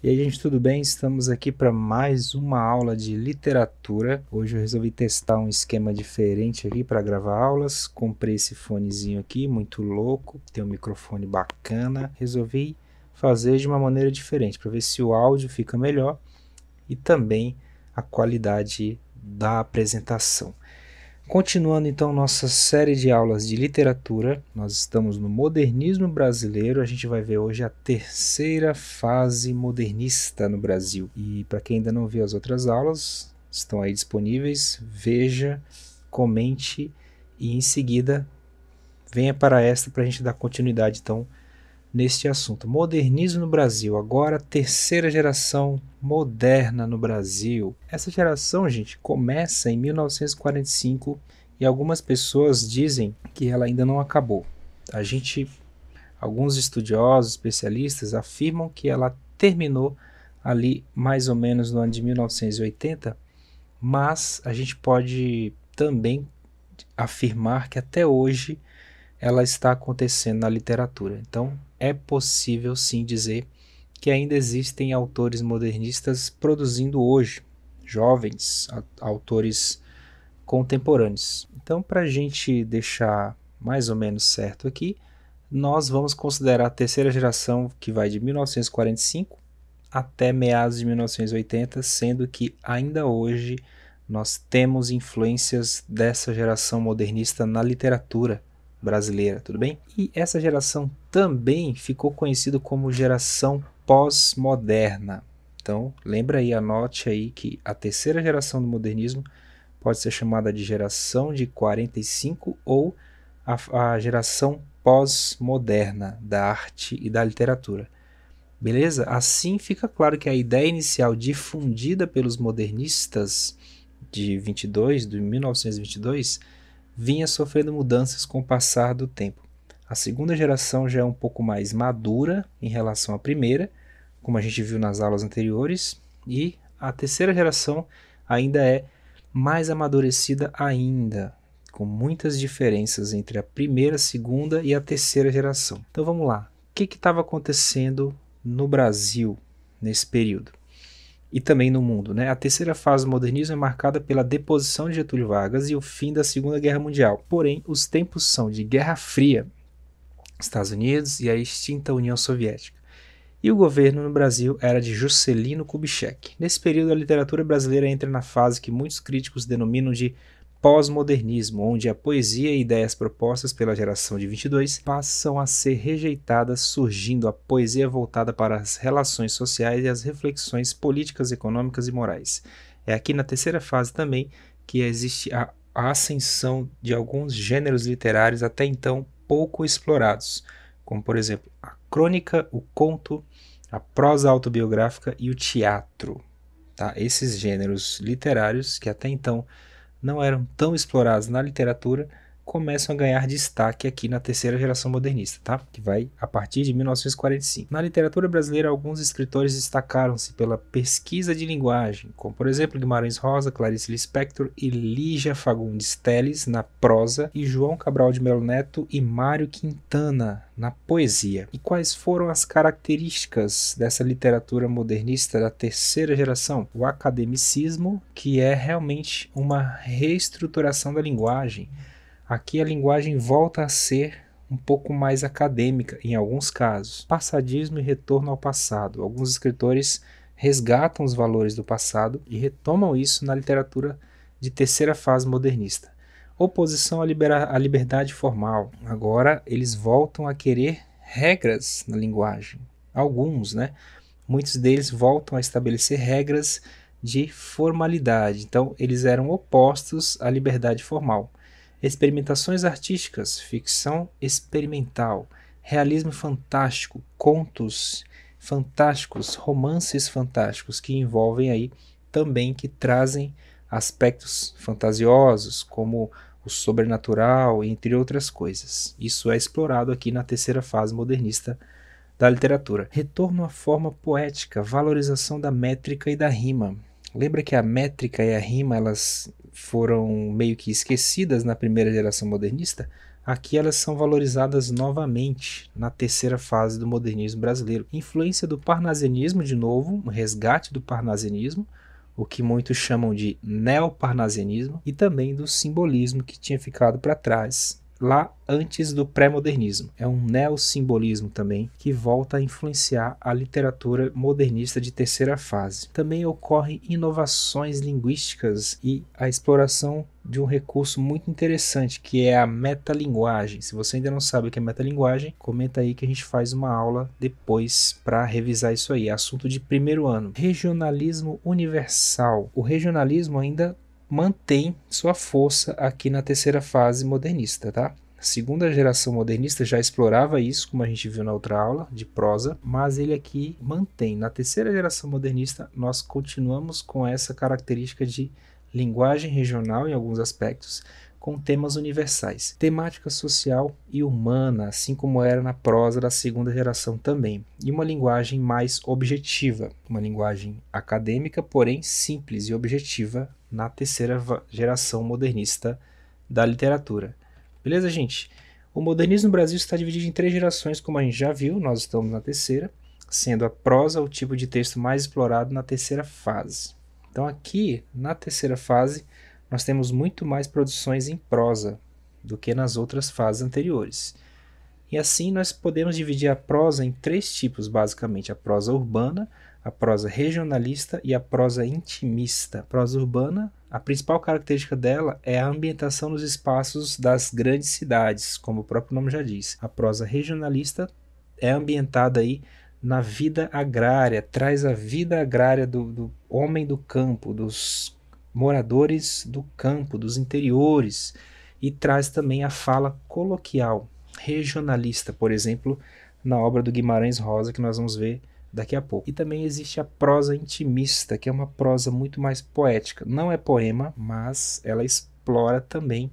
E aí, gente, tudo bem? Estamos aqui para mais uma aula de literatura. Hoje eu resolvi testar um esquema diferente aqui para gravar aulas. Comprei esse fonezinho aqui, muito louco, tem um microfone bacana. Resolvi fazer de uma maneira diferente para ver se o áudio fica melhor e também a qualidade da apresentação. Continuando então nossa série de aulas de literatura, nós estamos no modernismo brasileiro. A gente vai ver hoje a terceira fase modernista no Brasil. E para quem ainda não viu as outras aulas, estão aí disponíveis. Veja, comente e em seguida venha para esta para a gente dar continuidade então neste assunto. Modernismo no Brasil, agora terceira geração moderna no Brasil. Essa geração, gente, começa em 1945 e algumas pessoas dizem que ela ainda não acabou. A gente, alguns estudiosos, especialistas afirmam que ela terminou ali mais ou menos no ano de 1980, mas a gente pode também afirmar que até hoje ela está acontecendo na literatura. Então, é possível sim dizer que ainda existem autores modernistas produzindo hoje, jovens autores contemporâneos. Então, para a gente deixar mais ou menos certo aqui, nós vamos considerar a terceira geração que vai de 1945 até meados de 1980, sendo que ainda hoje nós temos influências dessa geração modernista na literatura brasileira, tudo bem? E essa geração também ficou conhecido como geração pós-moderna. Então, lembra aí, anote aí que a terceira geração do modernismo pode ser chamada de geração de 45 ou a, a geração pós-moderna da arte e da literatura. Beleza? Assim fica claro que a ideia inicial difundida pelos modernistas de 22, de 1922, vinha sofrendo mudanças com o passar do tempo. A segunda geração já é um pouco mais madura em relação à primeira, como a gente viu nas aulas anteriores, e a terceira geração ainda é mais amadurecida ainda, com muitas diferenças entre a primeira, segunda e a terceira geração. Então vamos lá. O que estava acontecendo no Brasil nesse período? e também no mundo. Né? A terceira fase do modernismo é marcada pela deposição de Getúlio Vargas e o fim da Segunda Guerra Mundial. Porém, os tempos são de Guerra Fria, Estados Unidos e a extinta União Soviética. E o governo no Brasil era de Juscelino Kubitschek. Nesse período, a literatura brasileira entra na fase que muitos críticos denominam de pós-modernismo, onde a poesia e ideias propostas pela geração de 22 passam a ser rejeitadas, surgindo a poesia voltada para as relações sociais e as reflexões políticas, econômicas e morais. É aqui na terceira fase também que existe a ascensão de alguns gêneros literários até então pouco explorados, como por exemplo a crônica, o conto, a prosa autobiográfica e o teatro. Tá? Esses gêneros literários que até então não eram tão explorados na literatura começam a ganhar destaque aqui na terceira geração modernista, tá? Que vai a partir de 1945. Na literatura brasileira, alguns escritores destacaram-se pela pesquisa de linguagem, como por exemplo Guimarães Rosa, Clarice Lispector e Lígia Fagundes Teles na prosa e João Cabral de Melo Neto e Mário Quintana na poesia. E quais foram as características dessa literatura modernista da terceira geração? O academicismo, que é realmente uma reestruturação da linguagem Aqui a linguagem volta a ser um pouco mais acadêmica em alguns casos. Passadismo e retorno ao passado. Alguns escritores resgatam os valores do passado e retomam isso na literatura de terceira fase modernista. Oposição à, à liberdade formal. Agora eles voltam a querer regras na linguagem. Alguns, né? Muitos deles voltam a estabelecer regras de formalidade. Então, eles eram opostos à liberdade formal experimentações artísticas, ficção experimental, realismo fantástico, contos fantásticos, romances fantásticos que envolvem aí também que trazem aspectos fantasiosos como o sobrenatural, entre outras coisas. Isso é explorado aqui na terceira fase modernista da literatura. Retorno à forma poética, valorização da métrica e da rima, Lembra que a métrica e a rima elas foram meio que esquecidas na primeira geração modernista? Aqui elas são valorizadas novamente na terceira fase do modernismo brasileiro. Influência do parnasianismo de novo, um resgate do parnasianismo, o que muitos chamam de neoparnasianismo, e também do simbolismo que tinha ficado para trás lá antes do pré-modernismo. É um neossimbolismo também que volta a influenciar a literatura modernista de terceira fase. Também ocorrem inovações linguísticas e a exploração de um recurso muito interessante que é a metalinguagem. Se você ainda não sabe o que é metalinguagem, comenta aí que a gente faz uma aula depois para revisar isso aí. Assunto de primeiro ano. Regionalismo universal. O regionalismo ainda mantém sua força aqui na terceira fase modernista, tá? A segunda geração modernista já explorava isso, como a gente viu na outra aula de prosa, mas ele aqui mantém. Na terceira geração modernista, nós continuamos com essa característica de linguagem regional em alguns aspectos, com temas universais, temática social e humana, assim como era na prosa da segunda geração também, e uma linguagem mais objetiva, uma linguagem acadêmica, porém simples e objetiva na terceira geração modernista da literatura. Beleza, gente? O modernismo no Brasil está dividido em três gerações, como a gente já viu, nós estamos na terceira, sendo a prosa o tipo de texto mais explorado na terceira fase. Então, aqui, na terceira fase, nós temos muito mais produções em prosa do que nas outras fases anteriores. E assim nós podemos dividir a prosa em três tipos, basicamente: a prosa urbana, a prosa regionalista e a prosa intimista. A prosa urbana, a principal característica dela é a ambientação nos espaços das grandes cidades, como o próprio nome já diz. A prosa regionalista é ambientada aí na vida agrária, traz a vida agrária do, do homem do campo, dos moradores do campo, dos interiores, e traz também a fala coloquial, regionalista, por exemplo, na obra do Guimarães Rosa, que nós vamos ver daqui a pouco. E também existe a prosa intimista, que é uma prosa muito mais poética. Não é poema, mas ela explora também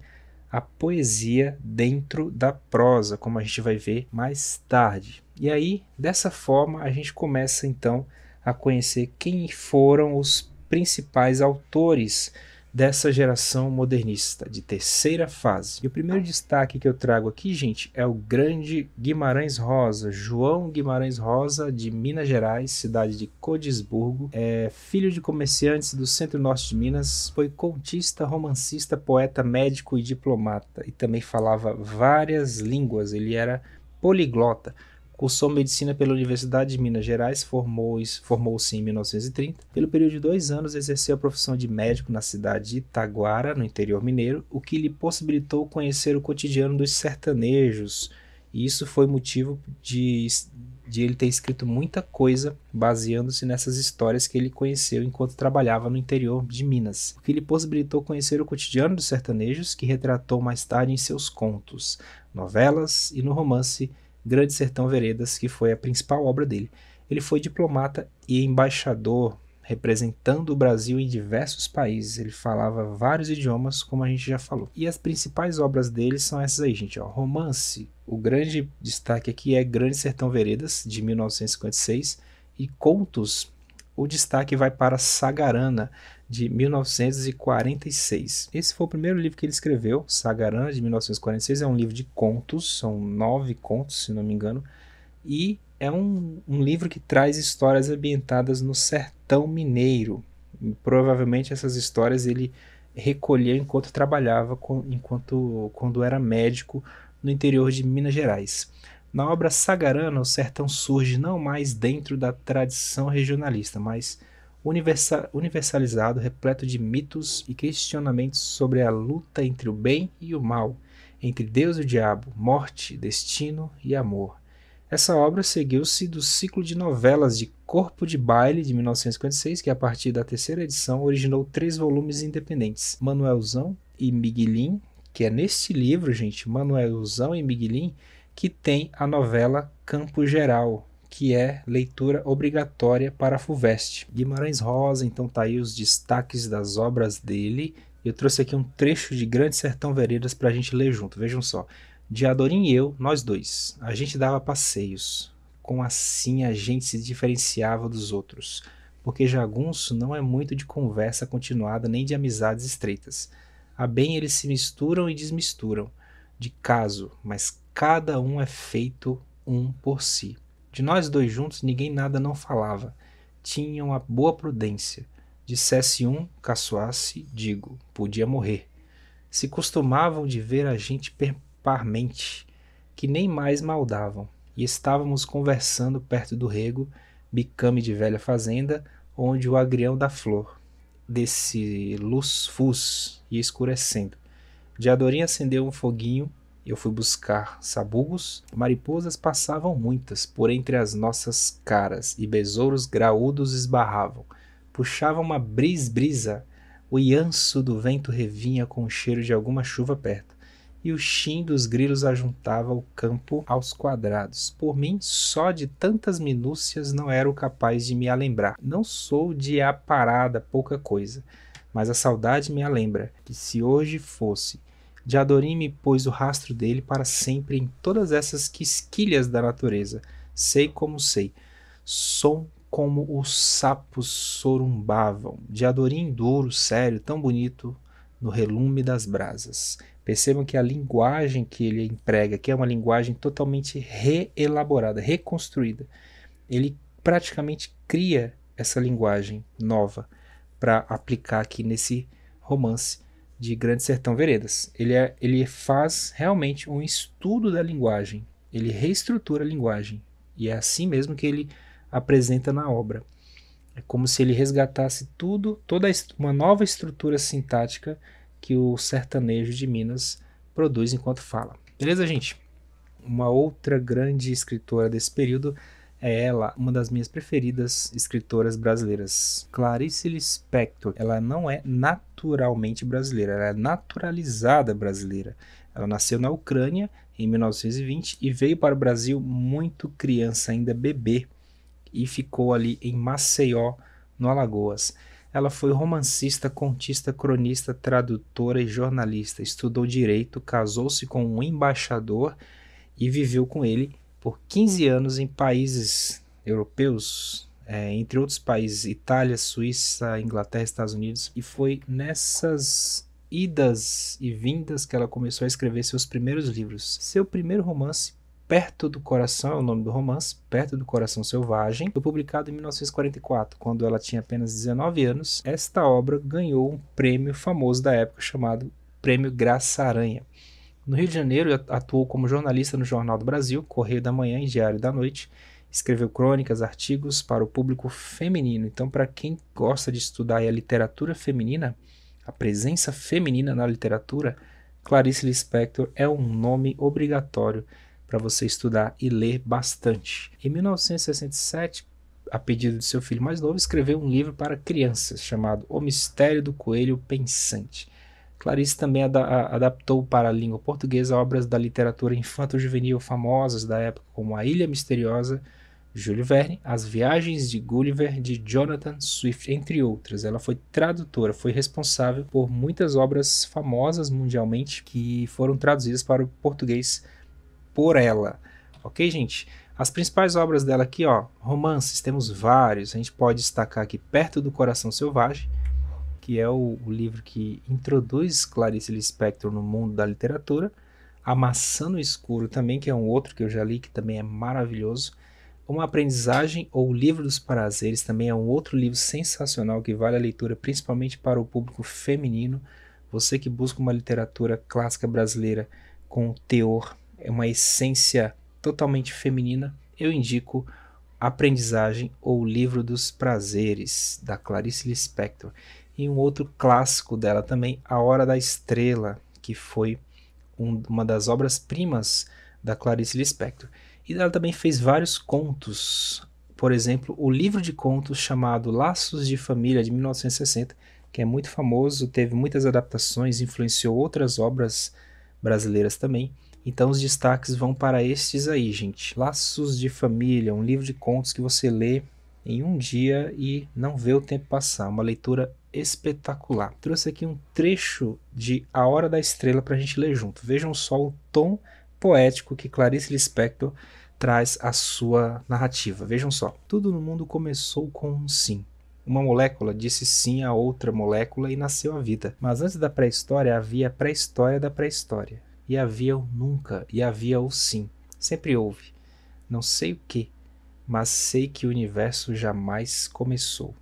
a poesia dentro da prosa, como a gente vai ver mais tarde. E aí, dessa forma, a gente começa então a conhecer quem foram os principais autores dessa geração modernista de terceira fase. E o primeiro destaque que eu trago aqui, gente, é o grande Guimarães Rosa, João Guimarães Rosa, de Minas Gerais, cidade de Codisburgo, é filho de comerciantes do centro-norte de Minas, foi contista, romancista, poeta, médico e diplomata, e também falava várias línguas, ele era poliglota. Cursou medicina pela Universidade de Minas Gerais, formou-se formou em 1930. Pelo período de dois anos, exerceu a profissão de médico na cidade de Itaguara, no interior mineiro, o que lhe possibilitou conhecer o cotidiano dos sertanejos. E isso foi motivo de, de ele ter escrito muita coisa baseando-se nessas histórias que ele conheceu enquanto trabalhava no interior de Minas, o que lhe possibilitou conhecer o cotidiano dos sertanejos que retratou mais tarde em seus contos, novelas e no romance Grande Sertão Veredas, que foi a principal obra dele. Ele foi diplomata e embaixador, representando o Brasil em diversos países. Ele falava vários idiomas, como a gente já falou. E as principais obras dele são essas aí, gente. Ó, romance. O grande destaque aqui é Grande Sertão Veredas, de 1956, e Contos. O destaque vai para Sagarana, de 1946. Esse foi o primeiro livro que ele escreveu, Sagarana, de 1946. É um livro de contos, são nove contos, se não me engano. E é um, um livro que traz histórias ambientadas no sertão mineiro. E provavelmente essas histórias ele recolheu enquanto trabalhava, com, enquanto quando era médico no interior de Minas Gerais. Na obra Sagarana, o sertão surge não mais dentro da tradição regionalista, mas universalizado, repleto de mitos e questionamentos sobre a luta entre o bem e o mal, entre Deus e o diabo, morte, destino e amor. Essa obra seguiu-se do ciclo de novelas de Corpo de Baile de 1956, que a partir da terceira edição originou três volumes independentes: Manuelzão e Miguelin, que é neste livro, gente, Manuelzão e Miguelin, que tem a novela Campo Geral, que é leitura obrigatória para a FUVEST. Guimarães Rosa, então tá aí os destaques das obras dele. Eu trouxe aqui um trecho de Grande Sertão Veredas para a gente ler junto. Vejam só. De Adorim e eu, nós dois, a gente dava passeios. Com assim a gente se diferenciava dos outros, porque jagunço não é muito de conversa continuada nem de amizades estreitas. A bem eles se misturam e desmisturam, de caso, mas cada um é feito um por si de nós dois juntos ninguém nada não falava. Tinham a boa prudência. Dissesse um, caçoasse, digo, podia morrer. Se costumavam de ver a gente perparmente, que nem mais maldavam, e estávamos conversando perto do rego, bicame de velha fazenda, onde o agrião da flor, desse luz-fus, ia escurecendo. Adorinha acendeu um foguinho eu fui buscar sabugos, mariposas passavam muitas por entre as nossas caras e besouros graúdos esbarravam. Puxava uma bris-brisa, o ianço do vento revinha com o cheiro de alguma chuva perto, e o chim dos grilos ajuntava o campo aos quadrados. Por mim, só de tantas minúcias não era o capaz de me alembrar. Não sou de a parada pouca coisa, mas a saudade me alembra que se hoje fosse de Adorim me pôs o rastro dele para sempre em todas essas quisquilhas da natureza. Sei como sei. Som como os sapos sorumbavam. De Adorim duro, sério, tão bonito, no relume das brasas. Percebam que a linguagem que ele emprega, que é uma linguagem totalmente reelaborada, reconstruída, ele praticamente cria essa linguagem nova para aplicar aqui nesse romance de Grande Sertão Veredas. Ele, é, ele faz realmente um estudo da linguagem, ele reestrutura a linguagem. E é assim mesmo que ele apresenta na obra. É como se ele resgatasse tudo, toda uma nova estrutura sintática que o sertanejo de Minas produz enquanto fala. Beleza, gente? Uma outra grande escritora desse período é ela uma das minhas preferidas escritoras brasileiras. Clarice Lispector, ela não é naturalmente brasileira, ela é naturalizada brasileira. Ela nasceu na Ucrânia em 1920 e veio para o Brasil muito criança, ainda bebê, e ficou ali em Maceió, no Alagoas. Ela foi romancista, contista, cronista, tradutora e jornalista. Estudou direito, casou-se com um embaixador e viveu com ele por 15 anos em países europeus, é, entre outros países, Itália, Suíça, Inglaterra, Estados Unidos, e foi nessas idas e vindas que ela começou a escrever seus primeiros livros. Seu primeiro romance, Perto do Coração, é o nome do romance, Perto do Coração Selvagem, foi publicado em 1944, quando ela tinha apenas 19 anos. Esta obra ganhou um prêmio famoso da época chamado Prêmio Graça Aranha. No Rio de Janeiro, atuou como jornalista no Jornal do Brasil, Correio da Manhã e Diário da Noite. Escreveu crônicas, artigos para o público feminino. Então, para quem gosta de estudar a literatura feminina, a presença feminina na literatura, Clarice Lispector é um nome obrigatório para você estudar e ler bastante. Em 1967, a pedido de seu filho mais novo, escreveu um livro para crianças chamado O Mistério do Coelho Pensante. Clarice também ad adaptou para a língua portuguesa obras da literatura infanto-juvenil famosas da época, como A Ilha Misteriosa, Júlio Verne, As Viagens de Gulliver, de Jonathan Swift, entre outras. Ela foi tradutora, foi responsável por muitas obras famosas mundialmente que foram traduzidas para o português por ela. Ok, gente? As principais obras dela aqui, ó, romances, temos vários. A gente pode destacar aqui Perto do Coração Selvagem, que é o, o livro que introduz Clarice Lispector no mundo da literatura. A Maçã no Escuro também, que é um outro que eu já li, que também é maravilhoso. Uma Aprendizagem ou O Livro dos Prazeres também é um outro livro sensacional que vale a leitura, principalmente para o público feminino. Você que busca uma literatura clássica brasileira com teor, é uma essência totalmente feminina, eu indico Aprendizagem ou Livro dos Prazeres, da Clarice Lispector. E um outro clássico dela também, A Hora da Estrela, que foi um, uma das obras-primas da Clarice Lispector. E ela também fez vários contos, por exemplo, o livro de contos chamado Laços de Família, de 1960, que é muito famoso, teve muitas adaptações, influenciou outras obras brasileiras também. Então os destaques vão para estes aí, gente. Laços de Família, um livro de contos que você lê em um dia e não vê o tempo passar. Uma leitura espetacular. Trouxe aqui um trecho de A Hora da Estrela para a gente ler junto. Vejam só o tom poético que Clarice Lispector traz à sua narrativa. Vejam só. Tudo no mundo começou com um sim. Uma molécula disse sim a outra molécula e nasceu a vida. Mas antes da pré-história havia a pré-história da pré-história. E havia o nunca, e havia o sim. Sempre houve. Não sei o que, mas sei que o universo jamais começou.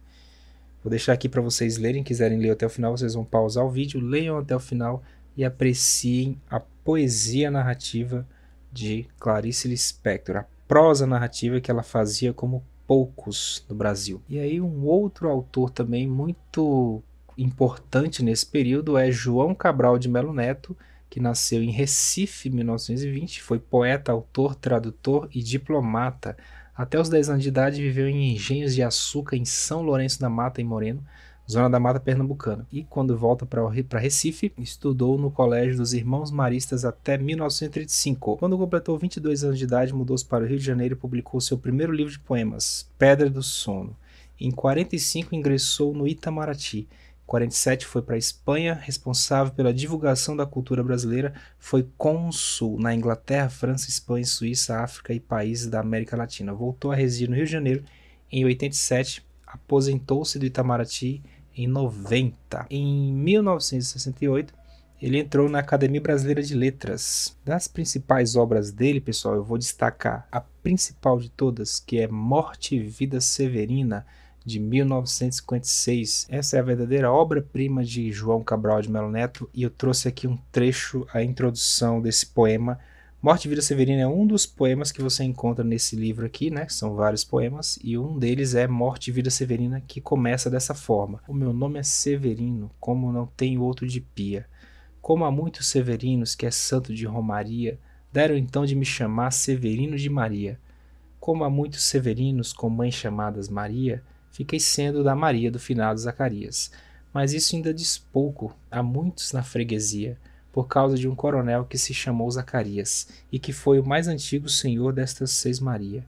Vou deixar aqui para vocês lerem, quiserem ler até o final, vocês vão pausar o vídeo, leiam até o final e apreciem a poesia narrativa de Clarice Lispector, a prosa narrativa que ela fazia como poucos no Brasil. E aí um outro autor também muito importante nesse período é João Cabral de Melo Neto, que nasceu em Recife, 1920, foi poeta, autor, tradutor e diplomata. Até os 10 anos de idade viveu em engenhos de açúcar em São Lourenço da Mata, em Moreno, zona da Mata Pernambucana. E quando volta para Recife, estudou no Colégio dos Irmãos Maristas até 1935. Quando completou 22 anos de idade, mudou-se para o Rio de Janeiro e publicou seu primeiro livro de poemas, Pedra do Sono. Em 45 ingressou no Itamaraty 47 foi para a Espanha, responsável pela divulgação da cultura brasileira, foi cônsul na Inglaterra, França, Espanha, Suíça, África e países da América Latina. Voltou a residir no Rio de Janeiro em 87, aposentou-se do Itamaraty em 90. Em 1968, ele entrou na Academia Brasileira de Letras. Das principais obras dele, pessoal, eu vou destacar a principal de todas, que é Morte e Vida Severina, de 1956. Essa é a verdadeira obra-prima de João Cabral de Melo Neto e eu trouxe aqui um trecho, a introdução desse poema. Morte e Vida Severina é um dos poemas que você encontra nesse livro aqui, né? São vários poemas, e um deles é Morte e Vida Severina, que começa dessa forma: O meu nome é Severino, como não tenho outro de pia. Como há muitos severinos que é santo de Romaria, deram então de me chamar Severino de Maria. Como há muitos severinos com mães chamadas Maria, fiquei sendo da Maria do finado Zacarias. Mas isso ainda diz pouco a muitos na freguesia, por causa de um coronel que se chamou Zacarias e que foi o mais antigo senhor destas seis Maria.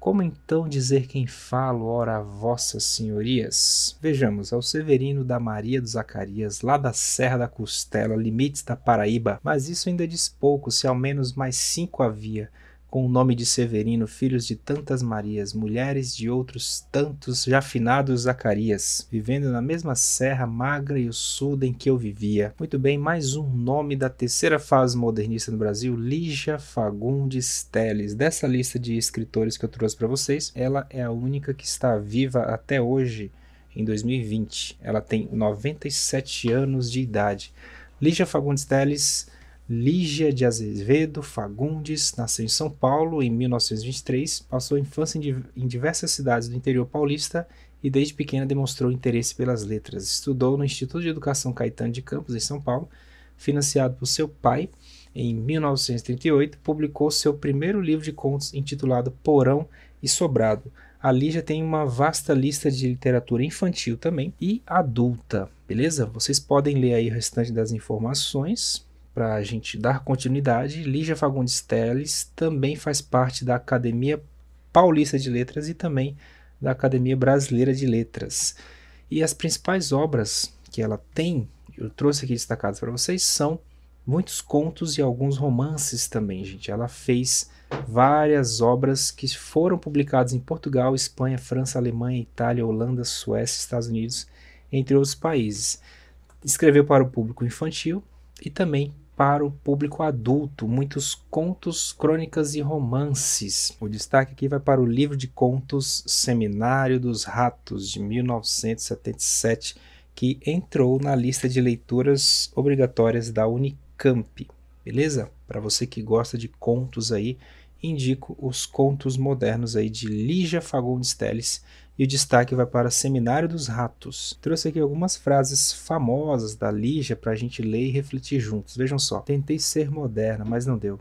Como então dizer quem falo, ora, vossas senhorias? Vejamos, ao Severino da Maria do Zacarias, lá da Serra da Costela, limites da Paraíba, mas isso ainda diz pouco, se ao menos mais cinco havia, com o nome de Severino, filhos de tantas Marias, mulheres de outros tantos jafinados Zacarias, vivendo na mesma serra magra e ossuda em que eu vivia. Muito bem, mais um nome da terceira fase modernista no Brasil, Lígia Fagundes Teles. Dessa lista de escritores que eu trouxe para vocês, ela é a única que está viva até hoje, em 2020. Ela tem 97 anos de idade. Lígia Fagundes Teles Lígia de Azevedo Fagundes nasceu em São Paulo em 1923, passou infância em diversas cidades do interior paulista e desde pequena demonstrou interesse pelas letras. Estudou no Instituto de Educação Caetano de Campos, em São Paulo, financiado por seu pai. Em 1938, publicou seu primeiro livro de contos intitulado Porão e Sobrado. Ali já tem uma vasta lista de literatura infantil também e adulta, beleza? Vocês podem ler aí o restante das informações para a gente dar continuidade, Lígia Fagundes Teles também faz parte da Academia Paulista de Letras e também da Academia Brasileira de Letras. E as principais obras que ela tem, eu trouxe aqui destacadas para vocês, são muitos contos e alguns romances também, gente. Ela fez várias obras que foram publicadas em Portugal, Espanha, França, Alemanha, Itália, Holanda, Suécia, Estados Unidos, entre outros países. Escreveu para o público infantil e também para o público adulto, muitos contos, crônicas e romances. O destaque aqui vai para o livro de contos Seminário dos Ratos, de 1977, que entrou na lista de leituras obrigatórias da Unicamp. Beleza? Para você que gosta de contos aí, indico os contos modernos aí de Lígia Fagundes Telles e o destaque vai para Seminário dos Ratos. Trouxe aqui algumas frases famosas da Lígia para a gente ler e refletir juntos. Vejam só. Tentei ser moderna, mas não deu.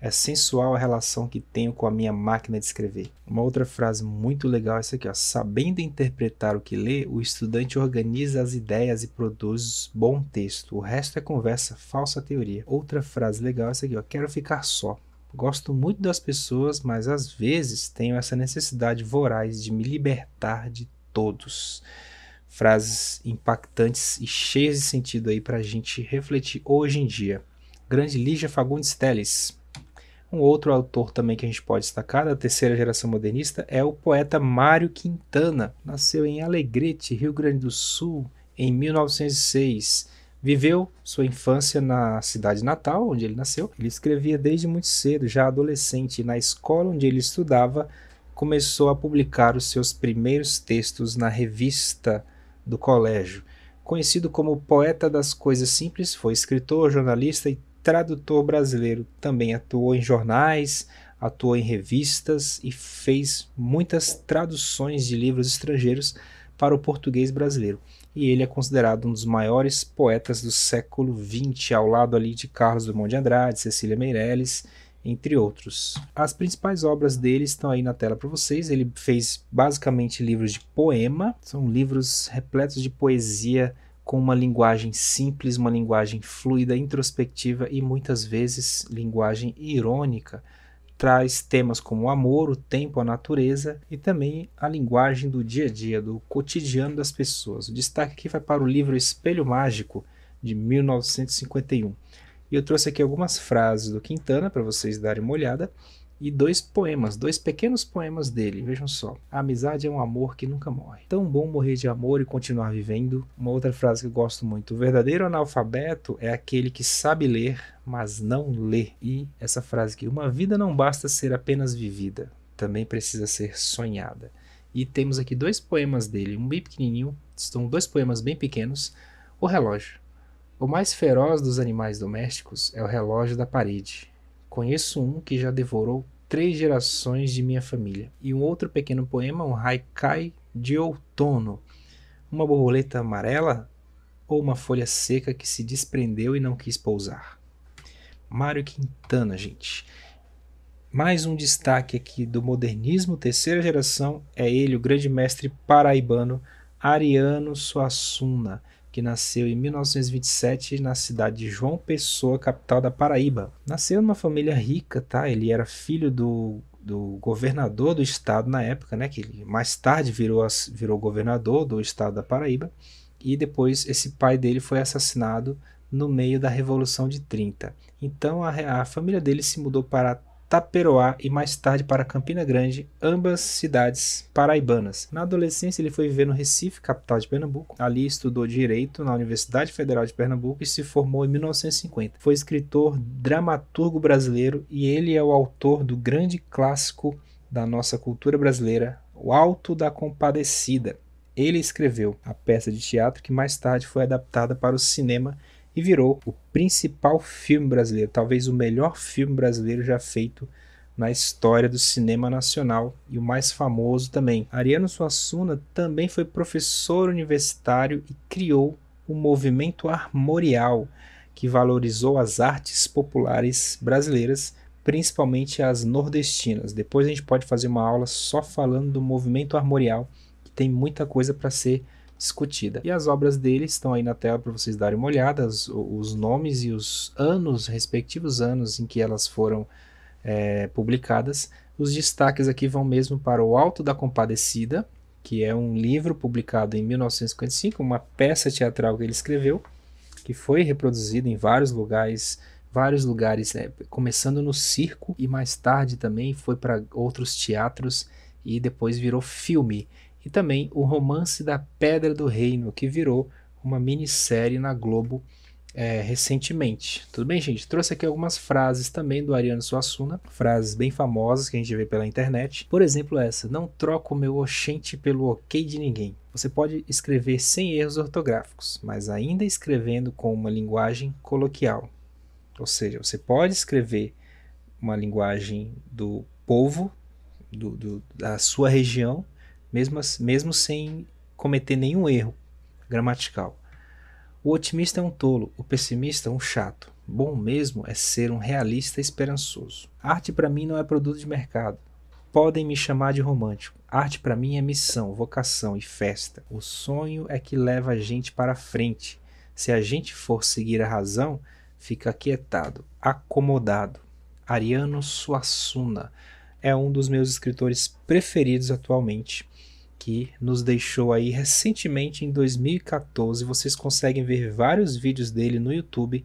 É sensual a relação que tenho com a minha máquina de escrever. Uma outra frase muito legal é essa aqui, ó. Sabendo interpretar o que lê, o estudante organiza as ideias e produz bom texto. O resto é conversa, falsa teoria. Outra frase legal é essa aqui, ó. Quero ficar só. Gosto muito das pessoas, mas às vezes tenho essa necessidade voraz de me libertar de todos. Frases impactantes e cheias de sentido aí para a gente refletir hoje em dia. Grande Lígia Fagundes Teles. Um outro autor também que a gente pode destacar da terceira geração modernista é o poeta Mário Quintana. Nasceu em Alegrete, Rio Grande do Sul, em 1906 Viveu sua infância na cidade natal, onde ele nasceu. Ele escrevia desde muito cedo, já adolescente, e na escola onde ele estudava, começou a publicar os seus primeiros textos na revista do colégio. Conhecido como poeta das coisas simples, foi escritor, jornalista e tradutor brasileiro. Também atuou em jornais, atuou em revistas e fez muitas traduções de livros estrangeiros para o português brasileiro e ele é considerado um dos maiores poetas do século XX, ao lado ali de Carlos Drummond de Andrade, Cecília Meirelles, entre outros. As principais obras dele estão aí na tela para vocês. Ele fez basicamente livros de poema, são livros repletos de poesia com uma linguagem simples, uma linguagem fluida, introspectiva e muitas vezes linguagem irônica traz temas como o amor, o tempo, a natureza e também a linguagem do dia a dia, do cotidiano das pessoas. O destaque aqui vai para o livro Espelho Mágico, de 1951. E eu trouxe aqui algumas frases do Quintana para vocês darem uma olhada e dois poemas, dois pequenos poemas dele. Vejam só. A amizade é um amor que nunca morre. Tão bom morrer de amor e continuar vivendo. Uma outra frase que eu gosto muito. O verdadeiro analfabeto é aquele que sabe ler, mas não lê. E essa frase aqui. Uma vida não basta ser apenas vivida, também precisa ser sonhada. E temos aqui dois poemas dele, um bem pequenininho, estão dois poemas bem pequenos. O relógio. O mais feroz dos animais domésticos é o relógio da parede Conheço um que já devorou três gerações de minha família. E um outro pequeno poema, um haikai de outono. Uma borboleta amarela ou uma folha seca que se desprendeu e não quis pousar. Mário Quintana, gente. Mais um destaque aqui do modernismo terceira geração é ele, o grande mestre paraibano Ariano Suassuna que nasceu em 1927 na cidade de João Pessoa, capital da Paraíba. Nasceu numa família rica, tá? Ele era filho do do governador do estado na época, né, que mais tarde virou, virou governador do estado da Paraíba, e depois esse pai dele foi assassinado no meio da Revolução de 30. Então a, a família dele se mudou para Taperoá e mais tarde para Campina Grande, ambas cidades paraibanas. Na adolescência, ele foi viver no Recife, capital de Pernambuco. Ali estudou direito na Universidade Federal de Pernambuco e se formou em 1950. Foi escritor, dramaturgo brasileiro e ele é o autor do grande clássico da nossa cultura brasileira, O Alto da Compadecida. Ele escreveu a peça de teatro que mais tarde foi adaptada para o cinema e virou o principal filme brasileiro, talvez o melhor filme brasileiro já feito na história do cinema nacional e o mais famoso também. Ariano Suassuna também foi professor universitário e criou o movimento armorial que valorizou as artes populares brasileiras, principalmente as nordestinas. Depois a gente pode fazer uma aula só falando do movimento armorial, que tem muita coisa para ser discutida. E as obras dele estão aí na tela para vocês darem uma olhada, os, os, nomes e os anos, respectivos anos em que elas foram é, publicadas. Os destaques aqui vão mesmo para O Alto da Compadecida, que é um livro publicado em 1955, uma peça teatral que ele escreveu, que foi reproduzida em vários lugares vários lugares, né? começando no circo e mais tarde também foi para outros teatros e depois virou filme e também o Romance da Pedra do Reino, que virou uma minissérie na Globo é, recentemente. Tudo bem, gente? Trouxe aqui algumas frases também do Ariano Suassuna, frases bem famosas que a gente vê pela internet. Por exemplo, essa: Não troco meu oxente pelo ok de ninguém. Você pode escrever sem erros ortográficos, mas ainda escrevendo com uma linguagem coloquial. Ou seja, você pode escrever uma linguagem do povo, do, do da sua região, mesmo, mesmo sem cometer nenhum erro gramatical. O otimista é um tolo, o pessimista é um chato. Bom mesmo é ser um realista esperançoso. Arte para mim não é produto de mercado. Podem me chamar de romântico. Arte para mim é missão, vocação e festa. O sonho é que leva a gente para a frente. Se a gente for seguir a razão, fica aquietado, acomodado. Ariano Suassuna é um dos meus escritores preferidos atualmente que nos deixou aí recentemente em 2014. Vocês conseguem ver vários vídeos dele no YouTube,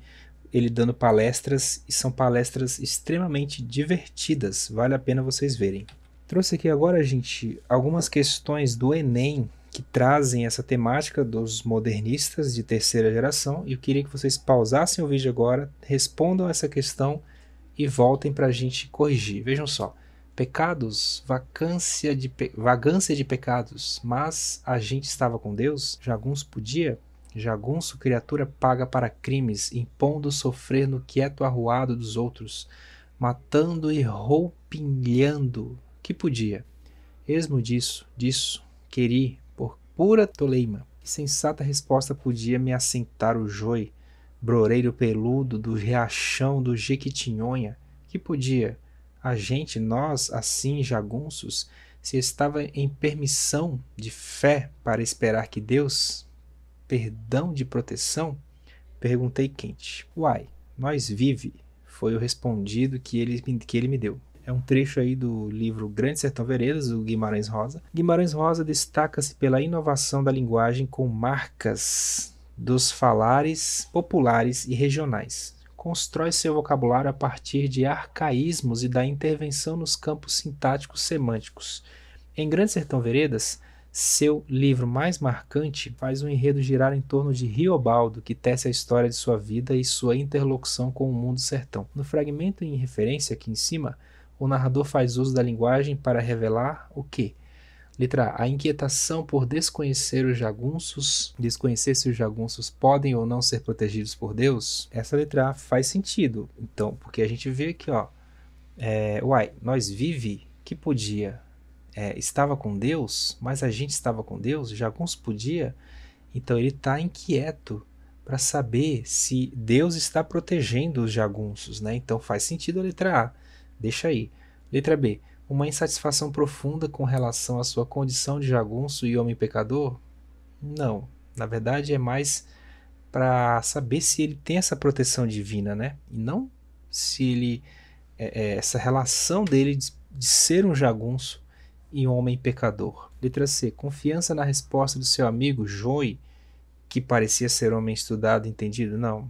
ele dando palestras e são palestras extremamente divertidas. Vale a pena vocês verem. Trouxe aqui agora, gente, algumas questões do Enem que trazem essa temática dos modernistas de terceira geração e eu queria que vocês pausassem o vídeo agora, respondam essa questão e voltem para a gente corrigir. Vejam só pecados, vacância de pe... vagância de pecados, mas a gente estava com Deus, jagunço podia, jagunço criatura paga para crimes, impondo sofrer no quieto arruado dos outros, matando e roupinhando, que podia. Esmo disso, disso, queri, por pura toleima, que sensata resposta podia me assentar o joi, broreiro peludo do riachão do Jequitinhonha, que podia, a gente, nós, assim jagunços, se estava em permissão de fé para esperar que Deus, perdão de proteção? Perguntei quente. Uai, nós vive, foi o respondido que ele, que ele me deu. É um trecho aí do livro Grande Sertão Veredas, do Guimarães Rosa. Guimarães Rosa destaca-se pela inovação da linguagem com marcas dos falares populares e regionais, constrói seu vocabulário a partir de arcaísmos e da intervenção nos campos sintáticos semânticos. Em Grande Sertão Veredas, seu livro mais marcante faz o um enredo girar em torno de Riobaldo, que tece a história de sua vida e sua interlocução com o mundo sertão. No fragmento em referência aqui em cima, o narrador faz uso da linguagem para revelar o que, Letra A. A inquietação por desconhecer os jagunços, desconhecer se os jagunços podem ou não ser protegidos por Deus. Essa letra A faz sentido. Então, porque a gente vê aqui, ó. É, uai, nós vive que podia é, estava com Deus, mas a gente estava com Deus, Jaguns podia, então ele está inquieto para saber se Deus está protegendo os jagunços, né? Então faz sentido a letra A, deixa aí. Letra B, uma insatisfação profunda com relação à sua condição de jagunço e homem pecador? Não. Na verdade, é mais para saber se ele tem essa proteção divina, né? E não se ele. É, é, essa relação dele de, de ser um jagunço e um homem pecador. Letra C. Confiança na resposta do seu amigo Joey, que parecia ser homem estudado, e entendido? Não.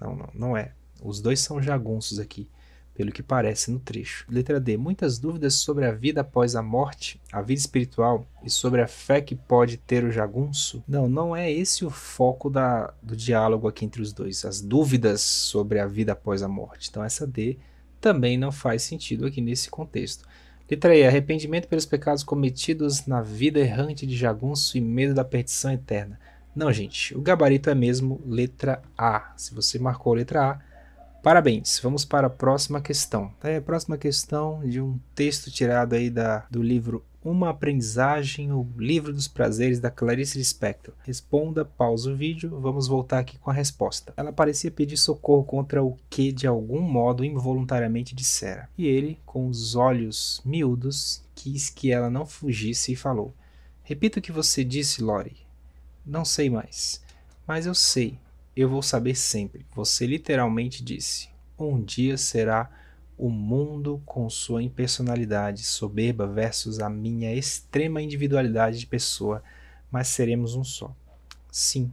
Não, não, não é. Os dois são jagunços aqui pelo que parece no trecho. Letra D. Muitas dúvidas sobre a vida após a morte, a vida espiritual e sobre a fé que pode ter o jagunço? Não, não é esse o foco da, do diálogo aqui entre os dois, as dúvidas sobre a vida após a morte. Então, essa D também não faz sentido aqui nesse contexto. Letra E. Arrependimento pelos pecados cometidos na vida errante de jagunço e medo da perdição eterna. Não, gente, o gabarito é mesmo letra A. Se você marcou a letra A, Parabéns. Vamos para a próxima questão. Tá a próxima questão de um texto tirado aí da, do livro Uma Aprendizagem, o Livro dos Prazeres, da Clarice Lispector. Responda, pausa o vídeo, vamos voltar aqui com a resposta. Ela parecia pedir socorro contra o que, de algum modo, involuntariamente dissera. E ele, com os olhos miúdos, quis que ela não fugisse e falou. Repita o que você disse, Lori. Não sei mais. Mas eu sei eu vou saber sempre. Você literalmente disse: um dia será o mundo com sua impersonalidade soberba versus a minha extrema individualidade de pessoa, mas seremos um só. Sim.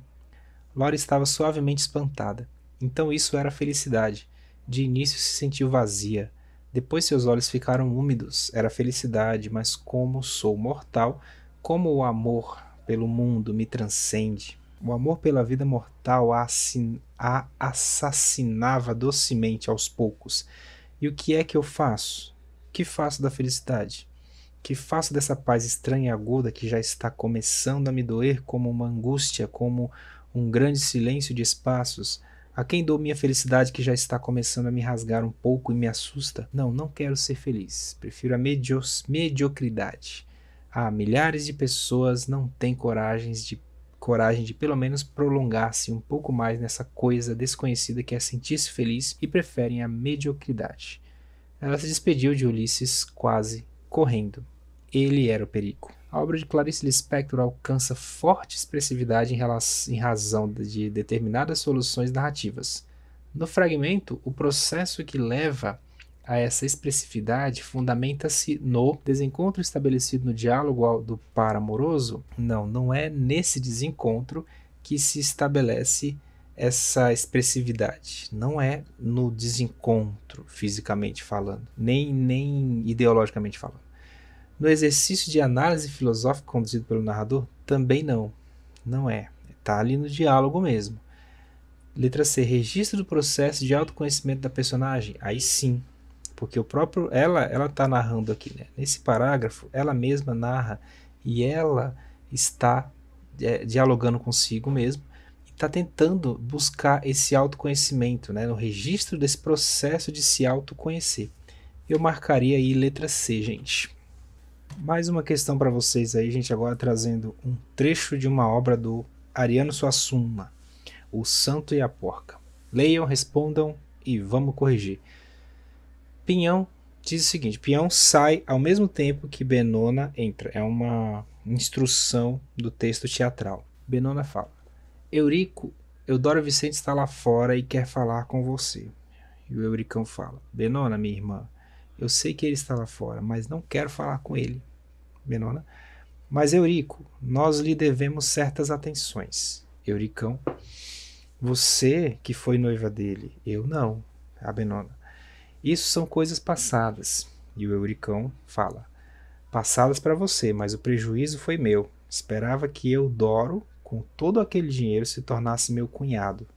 Laura estava suavemente espantada. Então isso era felicidade. De início se sentiu vazia. Depois seus olhos ficaram úmidos. Era felicidade, mas como sou mortal, como o amor pelo mundo me transcende, o amor pela vida mortal a, a assassinava docemente aos poucos. E o que é que eu faço? Que faço da felicidade? Que faço dessa paz estranha e aguda que já está começando a me doer como uma angústia, como um grande silêncio de espaços? A quem dou minha felicidade que já está começando a me rasgar um pouco e me assusta? Não, não quero ser feliz. Prefiro a mediocridade. Ah, milhares de pessoas não têm coragem de coragem de pelo menos prolongar-se assim, um pouco mais nessa coisa desconhecida que é sentir-se feliz e preferem a mediocridade. Ela se despediu de Ulisses quase correndo. Ele era o perigo. A obra de Clarice Lispector alcança forte expressividade em, relação, em razão de determinadas soluções narrativas. No fragmento, o processo que leva a essa expressividade fundamenta-se no desencontro estabelecido no diálogo do par amoroso? Não, não é nesse desencontro que se estabelece essa expressividade. Não é no desencontro, fisicamente falando, nem, nem ideologicamente falando. No exercício de análise filosófica conduzido pelo narrador, também não. Não é. Está ali no diálogo mesmo. Letra C. Registro do processo de autoconhecimento da personagem. Aí sim, porque o próprio ela ela está narrando aqui, né? Nesse parágrafo, ela mesma narra e ela está é, dialogando consigo mesma e está tentando buscar esse autoconhecimento, né? No registro desse processo de se autoconhecer. Eu marcaria aí letra C, gente. Mais uma questão para vocês aí, gente, agora trazendo um trecho de uma obra do Ariano Suassuna, O Santo e a Porca. Leiam, respondam e vamos corrigir. Pinhão diz o seguinte: Pinhão sai ao mesmo tempo que Benona entra. É uma instrução do texto teatral. Benona fala: Eurico, Eudoro Vicente está lá fora e quer falar com você. E o Euricão fala: Benona, minha irmã, eu sei que ele está lá fora, mas não quero falar com ele. Benona. Mas Eurico, nós lhe devemos certas atenções. Euricão. Você que foi noiva dele, eu não. A Benona. Isso são coisas passadas. E o Euricão fala: Passadas para você, mas o prejuízo foi meu. Esperava que eu, Doro, com todo aquele dinheiro, se tornasse meu cunhado.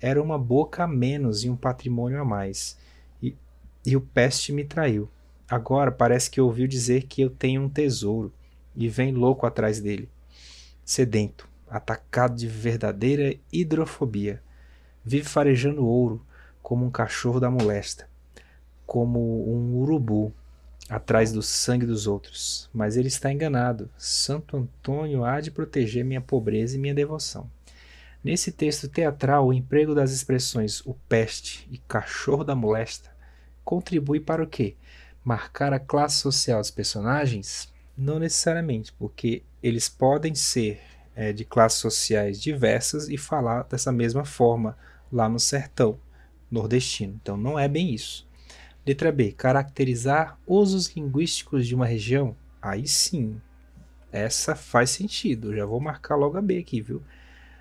Era uma boca a menos e um patrimônio a mais. E, e o peste me traiu. Agora parece que ouviu dizer que eu tenho um tesouro e vem louco atrás dele. Sedento, atacado de verdadeira hidrofobia. Vive farejando ouro como um cachorro da molesta como um urubu atrás do sangue dos outros, mas ele está enganado. Santo Antônio há de proteger minha pobreza e minha devoção. Nesse texto teatral, o emprego das expressões o peste e cachorro da molesta contribui para o quê? Marcar a classe social dos personagens? Não necessariamente, porque eles podem ser é, de classes sociais diversas e falar dessa mesma forma lá no sertão nordestino. Então não é bem isso. Letra B. Caracterizar usos linguísticos de uma região? Aí sim. Essa faz sentido. Já vou marcar logo a B aqui, viu?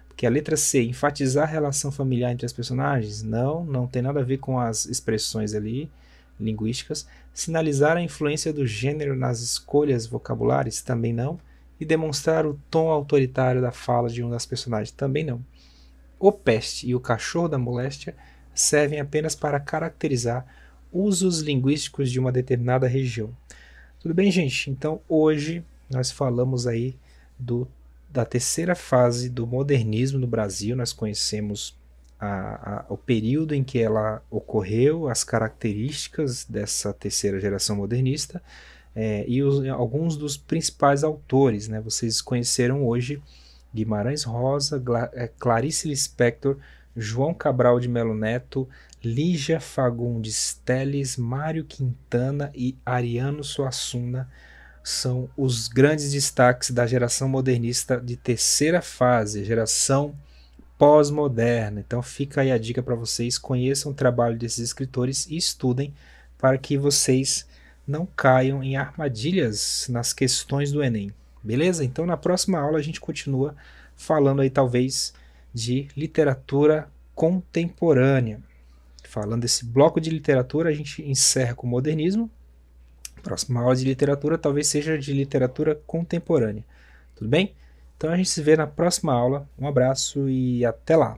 Porque a letra C. Enfatizar a relação familiar entre as personagens? Não, não tem nada a ver com as expressões ali linguísticas. Sinalizar a influência do gênero nas escolhas vocabulares? Também não. E demonstrar o tom autoritário da fala de um das personagens? Também não. O peste e o cachorro da moléstia servem apenas para caracterizar usos linguísticos de uma determinada região. Tudo bem, gente? Então hoje nós falamos aí do, da terceira fase do modernismo no Brasil. Nós conhecemos a, a, o período em que ela ocorreu, as características dessa terceira geração modernista é, e os, alguns dos principais autores. Né? Vocês conheceram hoje Guimarães Rosa, Gla, é, Clarice Lispector, João Cabral de Melo Neto, Lígia Fagundes Teles, Mário Quintana e Ariano Suassuna são os grandes destaques da geração modernista de terceira fase, geração pós-moderna. Então fica aí a dica para vocês, conheçam o trabalho desses escritores e estudem para que vocês não caiam em armadilhas nas questões do Enem. Beleza? Então na próxima aula a gente continua falando aí talvez de literatura contemporânea falando desse bloco de literatura, a gente encerra com o modernismo. Próxima aula de literatura talvez seja de literatura contemporânea. Tudo bem? Então a gente se vê na próxima aula. Um abraço e até lá!